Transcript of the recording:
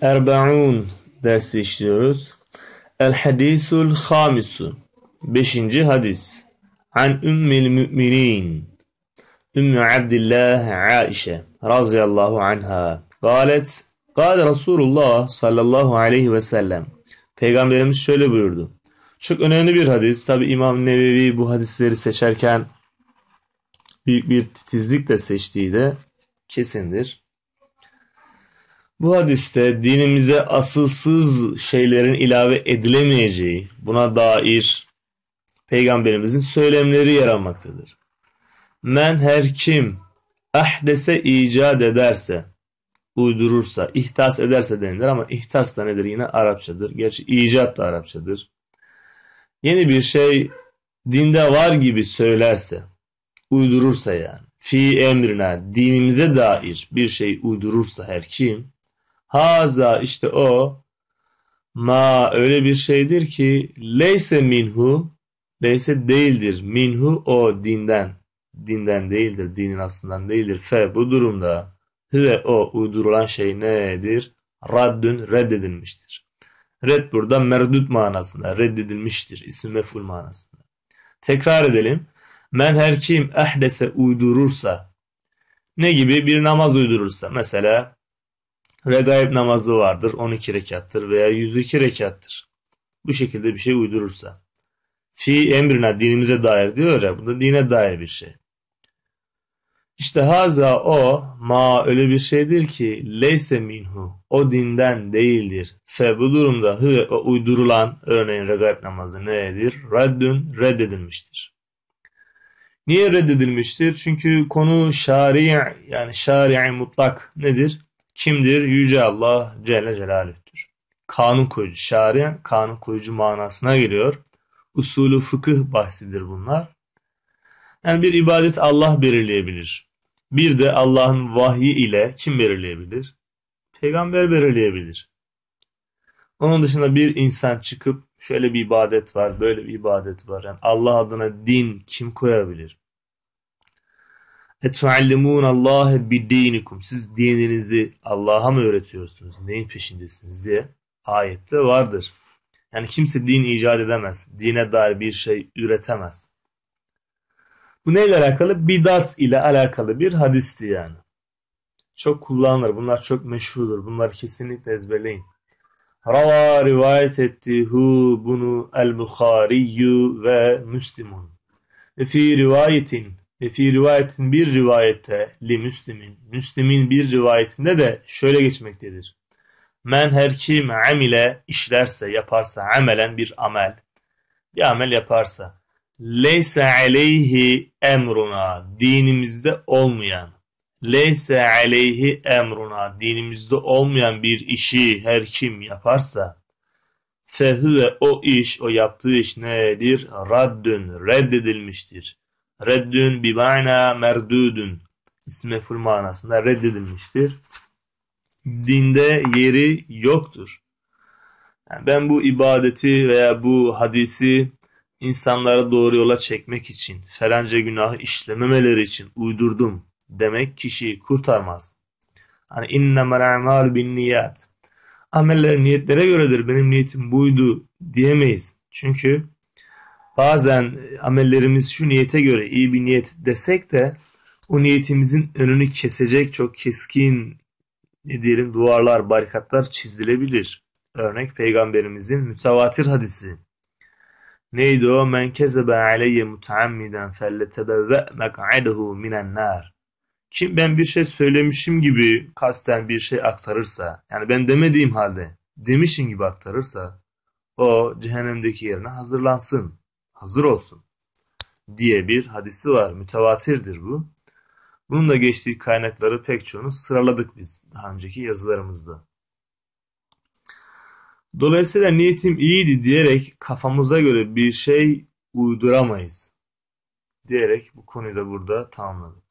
Erbaun dersi işliyoruz. El hadisul hamisu. Beşinci hadis. An ümmil müminin. Ümmü Abdillah Aişe razıyallahu anha. Galet, gal Resulullah sallallahu aleyhi ve sellem. Peygamberimiz şöyle buyurdu. Çok önemli bir hadis. Tabi İmam Nevevi bu hadisleri seçerken büyük bir titizlikle seçtiği de kesindir. Bu hadiste dinimize asılsız şeylerin ilave edilemeyeceği, buna dair peygamberimizin söylemleri yer almaktadır. Men her kim ahdese icat ederse, uydurursa, ihtas ederse denilir ama ihtas da nedir? Yine Arapçadır. Gerçi icat da Arapçadır. Yeni bir şey dinde var gibi söylerse, uydurursa yani, fi emrine, dinimize dair bir şey uydurursa her kim, Haza işte o ma öyle bir şeydir ki leyse minhu leyse değildir. Minhu o dinden. Dinden değildir. Dinin aslından değildir. Fe bu durumda ve o uydurulan şey nedir? Raddün reddedilmiştir. Red burada merdut manasında reddedilmiştir. İsim meful manasında. Tekrar edelim. Men her kim ehdese uydurursa ne gibi bir namaz uydurursa mesela regaib namazı vardır 12 rekattır veya 102 rekattır. Bu şekilde bir şey uydurursa. Fi emrina dinimize dair diyor ya bu da dine dair bir şey. İşte haza o ma öyle bir şeydir ki leyse minhu o dinden değildir. Fe bu durumda hı o uydurulan örneğin regaib namazı nedir? Reddün reddedilmiştir. Niye reddedilmiştir? Çünkü konu şari yani şari mutlak nedir? Kimdir? Yüce Allah Celle Celaluh'tür. Kanun koyucu şari, kanun koyucu manasına geliyor. Usulü fıkıh bahsidir bunlar. Yani bir ibadet Allah belirleyebilir. Bir de Allah'ın vahyi ile kim belirleyebilir? Peygamber belirleyebilir. Onun dışında bir insan çıkıp şöyle bir ibadet var, böyle bir ibadet var. Yani Allah adına din kim koyabilir? اَتُعَلِّمُونَ اللّٰهَ بِدِّينِكُمْ Siz dininizi Allah'a mı öğretiyorsunuz? Neyin peşindesiniz diye ayette vardır. Yani kimse din icat edemez. Dine dair bir şey üretemez. Bu neyle alakalı? Bidat ile alakalı bir hadisti yani. Çok kullanılır. Bunlar çok meşhurdur. Bunları kesinlikle ezberleyin. Rava rivayet etti hu bunu el Bukhariyyü ve Müslimun. Fi rivayetin ve fi rivayetin bir rivayette li müslimin. Müslimin bir rivayetinde de şöyle geçmektedir. Men her kim amile işlerse yaparsa amelen bir amel. Bir amel yaparsa. Leyse aleyhi emruna dinimizde olmayan. Leyse aleyhi emruna dinimizde olmayan bir işi her kim yaparsa fehüve o iş o yaptığı iş nedir? Raddün reddedilmiştir reddün bibana merdudun ful manasında reddedilmiştir. Dinde yeri yoktur. Yani ben bu ibadeti veya bu hadisi insanlara doğru yola çekmek için, ference günahı işlememeleri için uydurdum demek kişiyi kurtarmaz. Hani innemel a'mal bin niyat. Ameller niyetlere göredir. Benim niyetim buydu diyemeyiz. Çünkü bazen amellerimiz şu niyete göre iyi bir niyet desek de o niyetimizin önünü kesecek çok keskin ne diyelim duvarlar, barikatlar çizilebilir. Örnek peygamberimizin mütevatir hadisi. Neydi o? Men kezebe aleyye muteammiden felletebevve mek'adehu minen nar. Kim ben bir şey söylemişim gibi kasten bir şey aktarırsa, yani ben demediğim halde demişim gibi aktarırsa, o cehennemdeki yerine hazırlansın hazır olsun diye bir hadisi var. Mütevatirdir bu. Bunun da geçtiği kaynakları pek çoğunu sıraladık biz daha önceki yazılarımızda. Dolayısıyla niyetim iyiydi diyerek kafamıza göre bir şey uyduramayız diyerek bu konuyu da burada tamamladık.